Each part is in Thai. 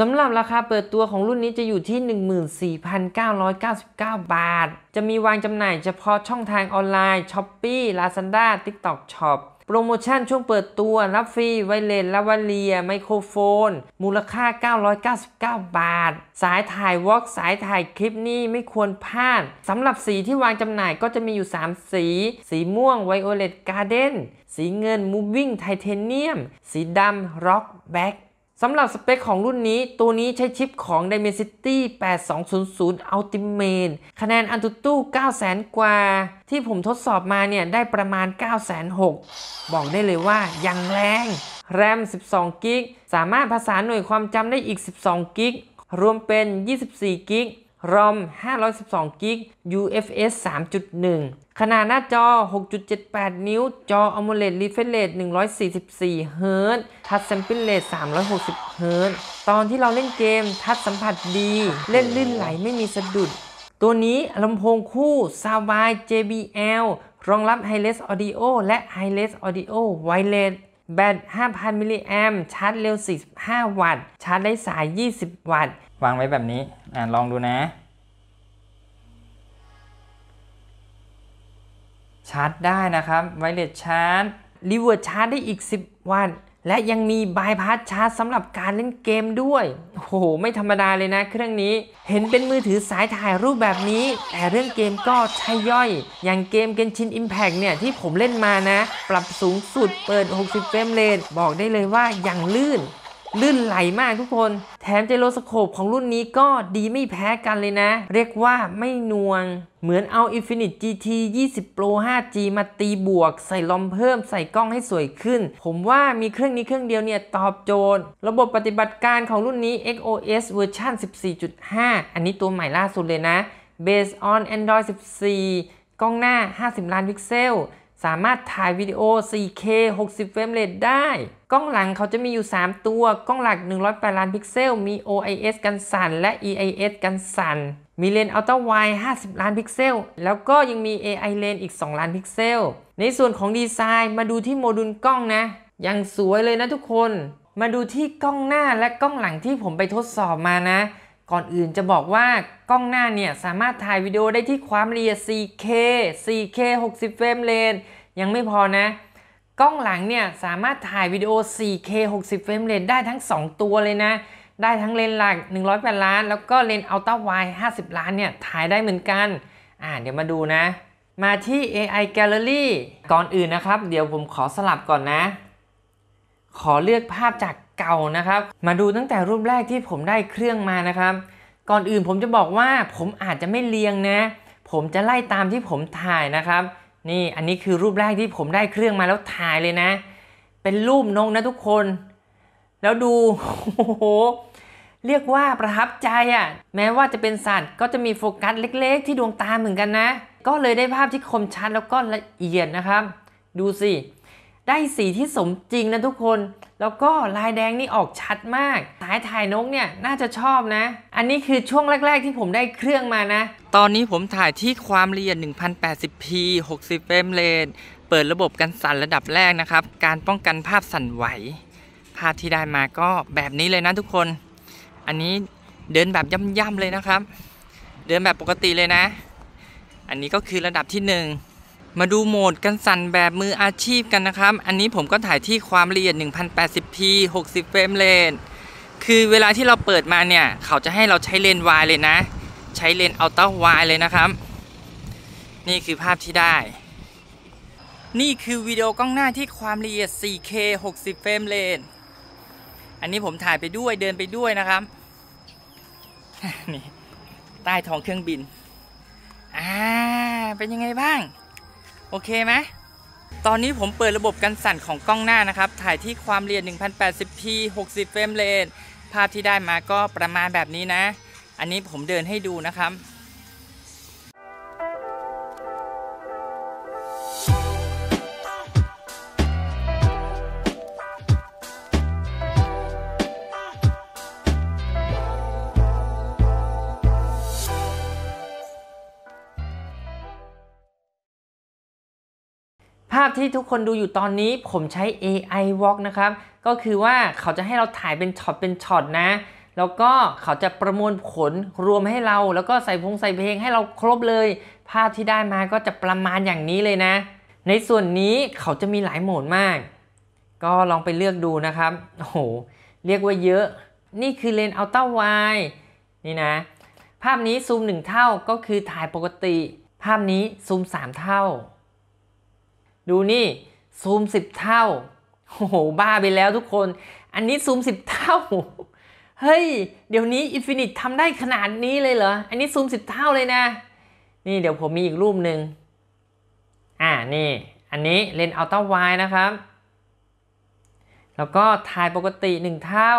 สำหรับราคาเปิดตัวของรุ่นนี้จะอยู่ที่ 14,999 บาท จะมีวางจำหน่ายเฉพาะช่องทางออนไลน์ช้อปปี้ลาซ a นด้าทิกตอกช็อปโปรโมชั่นช่วงเปิดตัว รับฟรีไวเลสลาวาเลีย ไมโครโฟน มูลค่า 999 บาท สายถ่ายวอล์กสายถ่ายคลิปนี่ไม่ควรพลาด สำหรับสีที่วางจำหน่ายก็จะมีอยู่ 3 สี สีม่วงไวโอเลตการ์เด้นสีเงินมูวิ่งไทเทเนียมสีดำร็อกแบ็คสำหรับสเปคของรุ่นนี้ ตัวนี้ใช้ชิปของ Dimensity 8200 Ultimate คะแนนอันตุตู้900,000กว่า ที่ผมทดสอบมาเนี่ยได้ประมาณ9 0 6 0 0บอกได้เลยว่ายังแรง แรม12กิกสามารถผสานหน่วยความจำได้อีก12กิกรวมเป็น24กิก ROM 512 g b UFS 3.1 ขนาดหน้าจอ 6.78 นิ้ว จอ AMOLED Refresh Rate 144 Hz Touch Sampling Rate 360 Hz ตอนที่เราเล่นเกมทัชสัมผัสดี เล่นลื่นไหลไม่มีสะดุด ตัวนี้ลำโพงคู่ Soundbar JBL รองรับ Hi-Res Audio และ Hi-Res Audio Wireless แบต5,000มิลลิแอมชาร์จเร็ว45วัตต์ ชาร์จได้สาย 20 วัตต์ วางไว้แบบนี้ อ่าลองดูนะ ชาร์จได้นะครับไวเลสชาร์จ รีเวิร์ดชาร์จได้อีก 10 วัตต์และยังมีบายพาสชาร์จสำหรับการเล่นเกมด้วยโอ้โห ไม่ธรรมดาเลยนะเครื่องนี้ เห็นเป็นมือถือสายถ่ายรูปแบบนี้ แต่เรื่องเกมก็ใช่ย่อย อย่างเกมเกนชินอิมแพกเนี่ย ที่ผมเล่นมานะ ปรับสูงสุดเปิด 60 เฟรมเรทบอกได้เลยว่าอย่างลื่นลื่นไหลมากทุกคน แถมเจโรสโคปของรุ่นนี้ก็ดีไม่แพ้กันเลยนะ เรียกว่าไม่นวง เหมือนเอา i n f i n i ี GT 20 Pro 5G มาตีบวกใส่ลอมเพิ่มใส่กล้องให้สวยขึ้น ผมว่ามีเครื่องนี้เครื่องเดียวเนี่ยตอบโจทย์ ระบบปฏิบัติการของรุ่นนี้ XOS เวอร์ชัน14.5 อันนี้ตัวใหม่ล่าสุดเลยนะ Based on Android 14 กล้องหน้า 50 ล้านพิกเซลสามารถถ่ายวิดีโอ 4K 60เฟรมเรทได้ กล้องหลังเขาจะมีอยู่ 3 ตัว กล้องหลัก 108ล้านพิกเซล มี OIS กันสั่นและ EIS กันสั่น มีเลนส์อัลตร้าไวา์50ล้านพิกเซล แล้วก็ยังมี AI เลนส์อีก2 ล้านพิกเซล ในส่วนของดีไซน์มาดูที่โมดูลกล้องนะ ยังสวยเลยนะทุกคน มาดูที่กล้องหน้าและกล้องหลังที่ผมไปทดสอบมานะก่อนอื่นจะบอกว่ากล้องหน้าเนี่ยสามารถถ่ายวิดีโอได้ที่ความละเอียด 4K 4K 60 เฟรมเรทยังไม่พอนะ กล้องหลังเนี่ยสามารถถ่ายวิดีโอ 4K 60 เฟรมเรทได้ทั้ง2 ตัวเลยนะ ได้ทั้งเลนหลัก 108 ล้าน แล้วก็เลนอัลต้าไวด์50 ล้านเนี่ยถ่ายได้เหมือนกัน อ่า เดี๋ยวมาดูนะ มาที่ AI Gallery ก่อนอื่นนะครับเดี๋ยวผมขอสลับก่อนนะขอเลือกภาพจากเก่านะครับ มาดูตั้งแต่รูปแรกที่ผมได้เครื่องมานะครับ ก่อนอื่นผมจะบอกว่าผมอาจจะไม่เรียงนะ ผมจะไล่ตามที่ผมถ่ายนะครับนี่อันนี้คือรูปแรกที่ผมได้เครื่องมาแล้วถ่ายเลยนะ เป็นรูปนกนะทุกคน แล้วดูโอ้โหเรียกว่าประทับใจอะ่ะแม้ว่าจะเป็นสัตว์ก็จะมีโฟกัสเล็ก ๆ ที่ดวงตาเหมือนกันนะ ก็เลยได้ภาพที่คมชัดแล้วก็ละเอียดนะครับ ดูสิได้สีที่สมจริงนะทุกคน แล้วก็ลายแดงนี่ออกชัดมาก สายถ่ายนกเนี่ยน่าจะชอบนะ อันนี้คือช่วงแรก ๆ ที่ผมได้เครื่องมานะ ตอนนี้ผมถ่ายที่ความละเอียด 1080p 60 เฟรมเรท เปิดระบบกันสั่นระดับแรกนะครับ การป้องกันภาพสั่นไหว ภาพที่ได้มาก็แบบนี้เลยนะทุกคน อันนี้เดินแบบย่ำๆเลยนะครับ เดินแบบปกติเลยนะ อันนี้ก็คือระดับที่ 1มาดูโหมดกันสั่นแบบมืออาชีพกันนะครับ อันนี้ผมก็ถ่ายที่ความละเอียด 1080p 60 เฟรมเลน คือเวลาที่เราเปิดมาเนี่ย เขาจะให้เราใช้เลนส์วายเลยนะ ใช้เลนส์อัลตร้าวายเลยนะครับ นี่คือภาพที่ได้ นี่คือวิดีโอกล้องหน้าที่ความละเอียด 4K 60 เฟรมเลนอันนี้ผมถ่ายไปด้วยเดินไปด้วยนะครับ นี่ ใต้ท้องเครื่องบิน อ่า เป็นยังไงบ้างโอเคไหม ตอนนี้ผมเปิดระบบกันสั่นของกล้องหน้านะครับ ถ่ายที่ความละเอียด 1080p 60 เฟรมเรท ภาพที่ได้มาก็ประมาณแบบนี้นะ อันนี้ผมเดินให้ดูนะครับภาพที่ทุกคนดูอยู่ตอนนี้ผมใช้ AI Walk นะครับ ก็คือว่าเขาจะให้เราถ่ายเป็นช็อตเป็นช็อตนะ แล้วก็เขาจะประมวลผลรวมให้เรา แล้วก็ใส่พงใส่เพลงให้เราครบเลย ภาพที่ได้มาก็จะประมาณอย่างนี้เลยนะ ในส่วนนี้เขาจะมีหลายโหมดมาก ก็ลองไปเลือกดูนะครับ โอ้โหเรียกว่าเยอะ นี่คือเลนส์อัลต้าไวนี่นะ ภาพนี้ซูม 1 เท่าก็คือถ่ายปกติ ภาพนี้ซูม 3 เท่าดูนี่ ซูม 10 เท่าโอ้โห บ้าไปแล้วทุกคน อันนี้ซูม 10 เท่า เฮ้ย เดี๋ยวนี้อินฟินิตทำได้ขนาดนี้เลยเหรอ อันนี้ซูม 10 เท่าเลยนะ นี่เดี๋ยวผมมีอีกรูปหนึ่งอ่านี่ อันนี้เลนส์อัลตร้าไวนะครับ แล้วก็ถ่ายปกติ 1 เท่า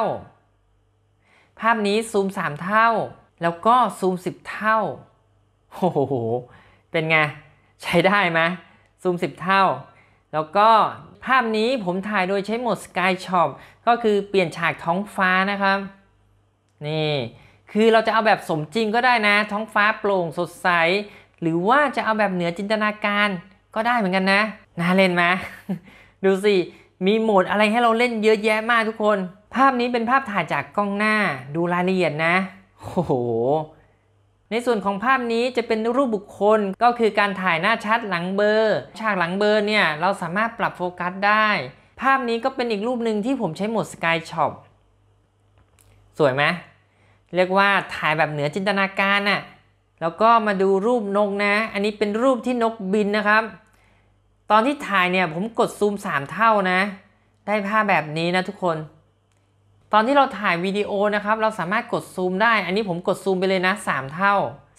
ภาพนี้ซูม 3 เท่า แล้วก็ซูม 10 เท่าโอ้โหเป็นไงใช้ได้ไหมูม 10 เท่า แล้วก็ภาพนี้ผมถ่ายโดยใช้โหมด Sky Shop ก็คือเปลี่ยนฉากท้องฟ้านะครับ นี่ คือเราจะเอาแบบสมจริงก็ได้นะ ท้องฟ้าโปร่งสดใส หรือว่าจะเอาแบบเหนือจินตนาการก็ได้เหมือนกันนะ น่าเล่นไหมดูสิ มีโหมดอะไรให้เราเล่นเยอะแยะมากทุกคน ภาพนี้เป็นภาพถ่ายจากกล้องหน้า ดูรายละเอียดนะ โอ้โหในส่วนของภาพนี้จะเป็นรูปบุคคลก็คือการถ่ายหน้าชัดหลังเบอร์ฉากหลังเบอร์เนี่ยเราสามารถปรับโฟกัสได้ ภาพนี้ก็เป็นอีกรูปหนึ่งที่ผมใช้โหมด Sky Shop สวยไหมเรียกว่าถ่ายแบบเหนือจินตนาการน่ะแล้วก็มาดูรูปนกนะ อันนี้เป็นรูปที่นกบินนะครับ ตอนที่ถ่ายเนี่ยผมกดซูม 3 เท่านะได้ภาพแบบนี้นะทุกคนตอนที่เราถ่ายวิดีโอนะครับเราสามารถกดซูมได้ อันนี้ผมกดซูมไปเลยนะ 3 เท่า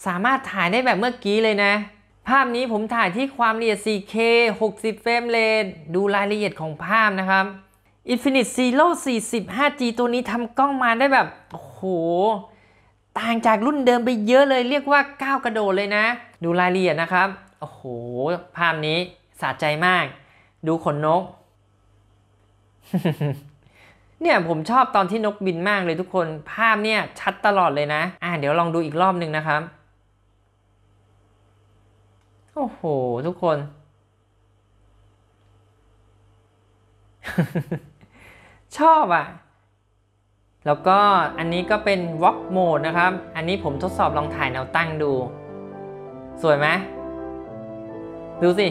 สามารถถ่ายได้แบบเมื่อกี้เลยนะ ภาพนี้ผมถ่ายที่ความละเอียด 4K 60 เฟรมเรทดูรายละเอียดของภาพนะครับ Infinite Zero 40 5G ตัวนี้ทำกล้องมาได้แบบโโหต่างจากรุ่นเดิมไปเยอะเลยเรียกว่าก้าวกระโดดเลยนะ ดูรายละเอียดนะครับโอ้โหภาพนี้สะใจมาก ดูขนนกเนี่ยผมชอบตอนที่นกบินมากเลยทุกคนภาพเนี่ยชัดตลอดเลยนะ อ่าเดี๋ยวลองดูอีกรอบหนึ่งนะครับ โอ้โหทุกคน ชอบอะ่ะ แล้วก็อันนี้ก็เป็น walk mode นะครับ อันนี้ผมทดสอบลองถ่ายแนวตั้งดู สวยไหมดูสิ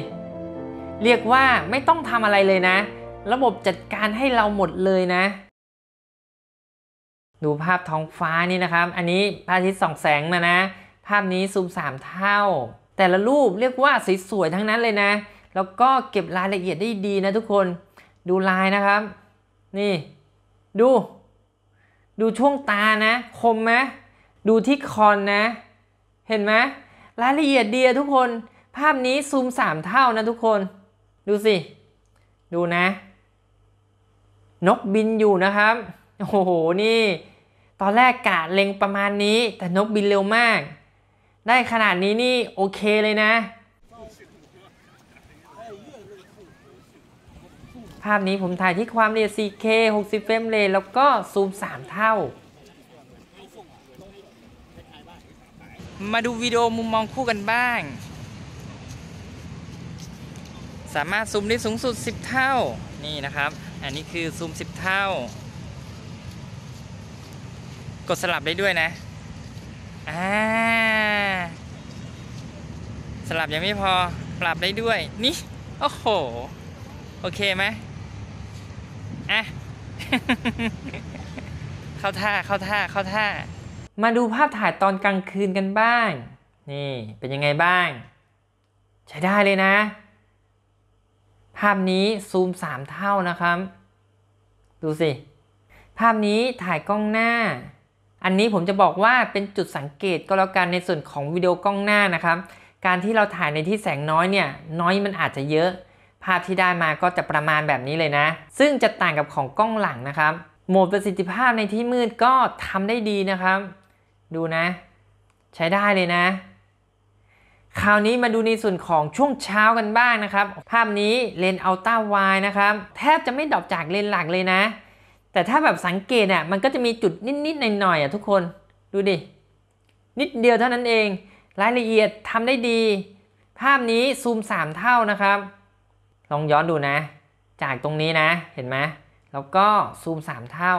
เรียกว่าไม่ต้องทำอะไรเลยนะระบบจัดการให้เราหมดเลยนะ ดูภาพท้องฟ้านี่นะครับ อันนี้พระอาทิตย์ส่องแสงมานะ ภาพนี้ซูม 3 เท่า แต่ละรูปเรียกว่าสวยๆทั้งนั้นเลยนะ แล้วก็เก็บรายละเอียดได้ดีนะทุกคน ดูลายนะครับ นี่ ดู ดูช่วงตานะ คมไหมดูที่คอนนะ เห็นไหมรายละเอียดดีทุกคน ภาพนี้ซูม 3 เท่านะทุกคน ดูสิ ดูนะนกบินอยู่นะครับ โอ้โห นี่ ตอนแรกกะเล็งประมาณนี้ แต่นกบินเร็วมาก ได้ขนาดนี้นี่โอเคเลยนะ ภาพนี้ผมถ่ายที่ความเรยด 4K 60 เฟรมเรยแล้วก็ซูม 3 เท่า มาดูวิดีโอมุมมองคู่กันบ้าง สามารถซูมได้สูงสุด 10 เท่านี่นะครับ อันนี้คือซูม10 เท่า กดสลับได้ด้วยนะ อ่า สลับยังไม่พอ ปรับได้ด้วย นี่โอ้โห โอเคไหมอ่ะเข้าท่า เข้าท่า เข้าท่า มาดูภาพถ่ายตอนกลางคืนกันบ้าง นี่ เป็นยังไงบ้าง ใช้ได้เลยนะภาพนี้ซูม3 เท่านะครับ ดูสิ ภาพนี้ถ่ายกล้องหน้า อันนี้ผมจะบอกว่าเป็นจุดสังเกตก็แล้วกันในส่วนของวิดีโอกล้องหน้านะครับ การที่เราถ่ายในที่แสงน้อยเนี่ยน้อยมันอาจจะเยอะ ภาพที่ได้มาก็จะประมาณแบบนี้เลยนะ ซึ่งจะต่างกับของกล้องหลังนะครับ โหมดประสิทธิภาพในที่มืดก็ทำได้ดีนะครับ ดูนะ ใช้ได้เลยนะคราวนี้มาดูในส่วนของช่วงเช้ากันบ้างนะครับ ภาพนี้เลนส์อัลต้าวายนะครับ แทบจะไม่ดรอปจากเลนส์หลักเลยนะ แต่ถ้าแบบสังเกตอ่ะมันก็จะมีจุดนิดๆหน่อยๆอ่ะทุกคนดูดินิดเดียวเท่านั้นเอง รายละเอียดทำได้ดี ภาพนี้ซูม 3 เท่านะครับ ลองย้อนดูนะ จากตรงนี้นะ เห็นไหมแล้วก็ซูม 3 เท่า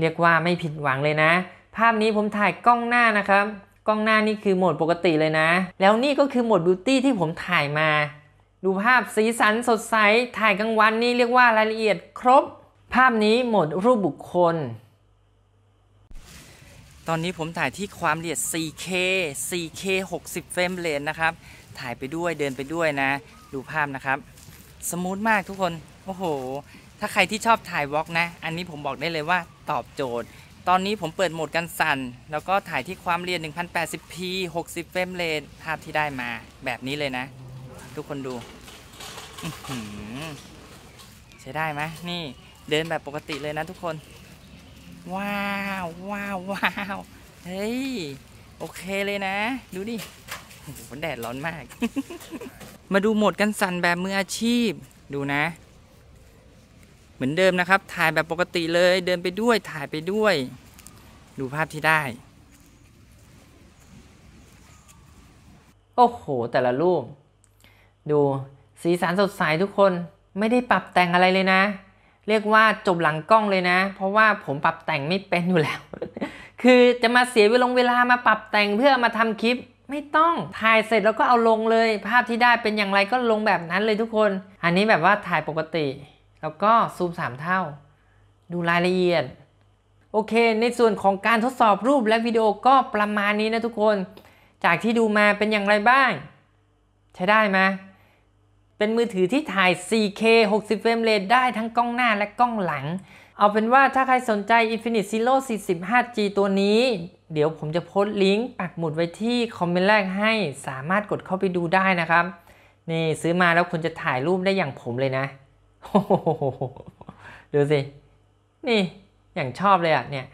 เรียกว่าไม่ผิดหวังเลยนะ ภาพนี้ผมถ่ายกล้องหน้านะครับกล้องหน้านี่คือโหมดปกติเลยนะ แล้วนี่ก็คือโหมดบิวตี้ที่ผมถ่ายมา ดูภาพสีสันสดใส ถ่ายกลางวันนี่เรียกว่ารายละเอียดครบ ภาพนี้โหมดรูปบุคคล ตอนนี้ผมถ่ายที่ความละเอียด 4K 4K 60 เฟรมเรนนะครับ ถ่ายไปด้วยเดินไปด้วยนะ ดูภาพนะครับ สมูทมากทุกคน โอ้โห ถ้าใครที่ชอบถ่ายวอล์กนะ อันนี้ผมบอกได้เลยว่าตอบโจทย์ตอนนี้ผมเปิดโหมดกันสั่น แล้วก็ถ่ายที่ความเรียน 1080p 60 เฟรมเรทภาพที่ได้มา แบบนี้เลยนะ ทุกคนดูใช้ได้ไหมนี่ เดินแบบปกติเลยนะทุกคน ว้าว ว้าว ว้าวเฮ้ย โอเคเลยนะ ดูดิโหแดดร้อนมาก มาดูโหมดกันสั่นแบบมืออาชีพ ดูนะเหมือนเดิมนะครับถ่ายแบบปกติเลยเดินไปด้วยถ่ายไปด้วย ดูภาพที่ได้ โอ้โห แต่ละรูป ดูสีสันสดใสทุกคนไม่ได้ปรับแต่งอะไรเลยนะ เรียกว่าจบหลังกล้องเลยนะ เพราะว่าผมปรับแต่งไม่เป็นอยู่แล้ว คือจะมาเสียเวลงเวลา มาปรับแต่งเพื่อมาทำคลิป ไม่ต้องถ่ายเสร็จแล้วก็เอาลงเลย ภาพที่ได้เป็นอย่างไรก็ลงแบบนั้นเลยทุกคน อันนี้แบบว่าถ่ายปกติแล้วก็ซูม3เท่า ดูรายละเอียด โอเค ในส่วนของการทดสอบรูปและวิดีโอก็ประมาณนี้นะทุกคน จากที่ดูมาเป็นอย่างไรบ้าง ใช้ได้ไหมเป็นมือถือที่ถ่าย 4K 60เฟรมเรทได้ทั้งกล้องหน้าและกล้องหลัง เอาเป็นว่าถ้าใครสนใจ Infinix Zero 4 5G ตัวนี้ เดี๋ยวผมจะโพสต์ลิงก์ปักหมุดไว้ที่ คอมเมนต์แรกให้สามารถกดเข้าไปดูได้นะครับนี่ซื้อมาแล้วคุณจะถ่ายรูปได้อย่างผมเลยนะดูสิ นี่อย่างชอบเลยอ่ะ เนี่ย